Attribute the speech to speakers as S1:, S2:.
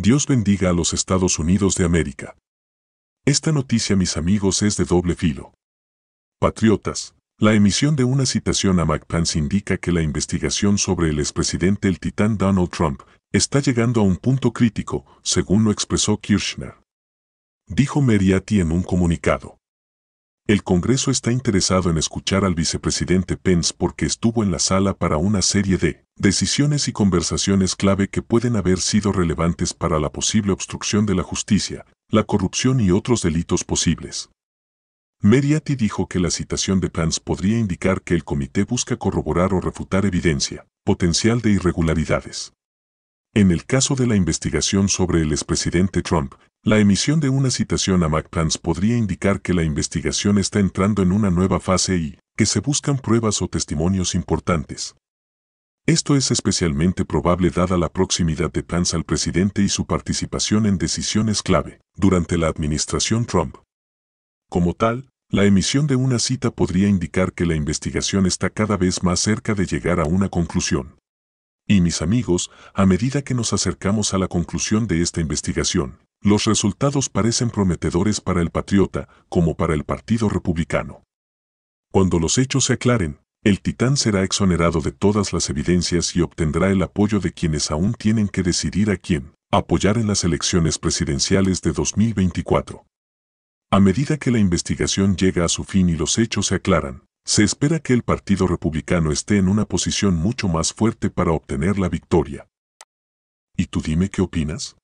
S1: Dios bendiga a los Estados Unidos de América. Esta noticia, mis amigos, es de doble filo. Patriotas, la emisión de una citación a McPhans indica que la investigación sobre el expresidente el titán Donald Trump está llegando a un punto crítico, según lo expresó Kirchner. Dijo Meriati en un comunicado. El Congreso está interesado en escuchar al vicepresidente Pence porque estuvo en la sala para una serie de decisiones y conversaciones clave que pueden haber sido relevantes para la posible obstrucción de la justicia, la corrupción y otros delitos posibles. Meriati dijo que la citación de Pence podría indicar que el comité busca corroborar o refutar evidencia potencial de irregularidades. En el caso de la investigación sobre el expresidente Trump, la emisión de una citación a MacPlans podría indicar que la investigación está entrando en una nueva fase y que se buscan pruebas o testimonios importantes. Esto es especialmente probable dada la proximidad de Plans al presidente y su participación en decisiones clave durante la administración Trump. Como tal, la emisión de una cita podría indicar que la investigación está cada vez más cerca de llegar a una conclusión. Y mis amigos, a medida que nos acercamos a la conclusión de esta investigación, los resultados parecen prometedores para el patriota como para el Partido Republicano. Cuando los hechos se aclaren, el titán será exonerado de todas las evidencias y obtendrá el apoyo de quienes aún tienen que decidir a quién apoyar en las elecciones presidenciales de 2024. A medida que la investigación llega a su fin y los hechos se aclaran, se espera que el Partido Republicano esté en una posición mucho más fuerte para obtener la victoria. ¿Y tú dime qué opinas?